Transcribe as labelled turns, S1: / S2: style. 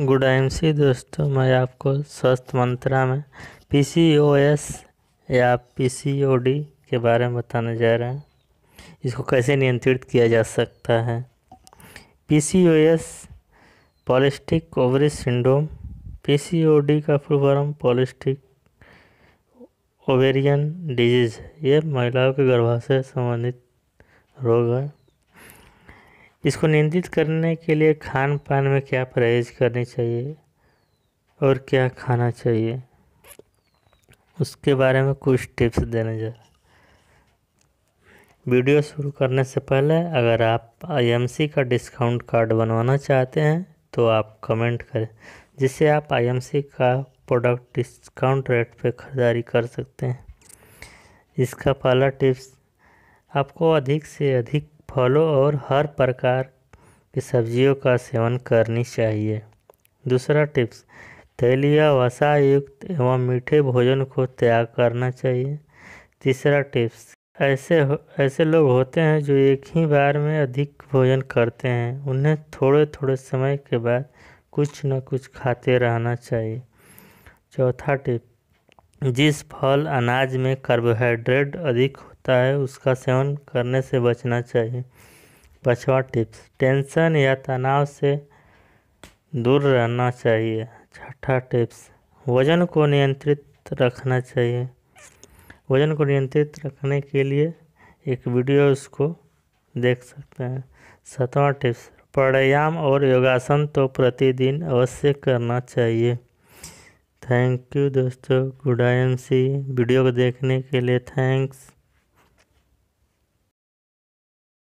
S1: good सी दोस्तों मैं आपको स्वस्थ मंत्रा में पीसीओएस या पीसीओडी के बारे में बताने जा रहे हैं इसको कैसे नियंत्रित किया जा सकता है PCOS polycystic ovary syndrome PCOD का full form polycystic ovarian disease है ये महिलाओं के गर्भाशय संबंधित रोग है इसको नियंत्रित करने के लिए खान पान में क्या परहेज करनी चाहिए और क्या खाना चाहिए उसके बारे में कुछ टिप्स देने जा वीडियो शुरू करने से पहले अगर आप आईएमसी का डिस्काउंट कार्ड बनवाना चाहते हैं तो आप कमेंट करें जिससे आप आईएमसी का प्रोडक्ट डिस्काउंट रेट पर खरीदारी कर सकते हैं इसका पहला टिप्स आपको अधिक से अधिक फलों और हर प्रकार की सब्जियों का सेवन करनी चाहिए दूसरा टिप्स तैलीय वसा युक्त एवं मीठे भोजन को त्याग करना चाहिए तीसरा टिप्स ऐसे ऐसे लोग होते हैं जो एक ही बार में अधिक भोजन करते हैं उन्हें थोड़े थोड़े समय के बाद कुछ न कुछ खाते रहना चाहिए चौथा टिप जिस फल अनाज में कार्बोहाइड्रेट अधिक सकता है उसका सेवन करने से बचना चाहिए पाँचवा टिप्स टेंशन या तनाव से दूर रहना चाहिए छठा टिप्स वज़न को नियंत्रित रखना चाहिए वज़न को नियंत्रित रखने के लिए एक वीडियो उसको देख सकते हैं सातवां टिप्स प्राणायाम और योगासन तो प्रतिदिन अवश्य करना चाहिए थैंक यू दोस्तों good I M C video को देखने के लिए थैंक्स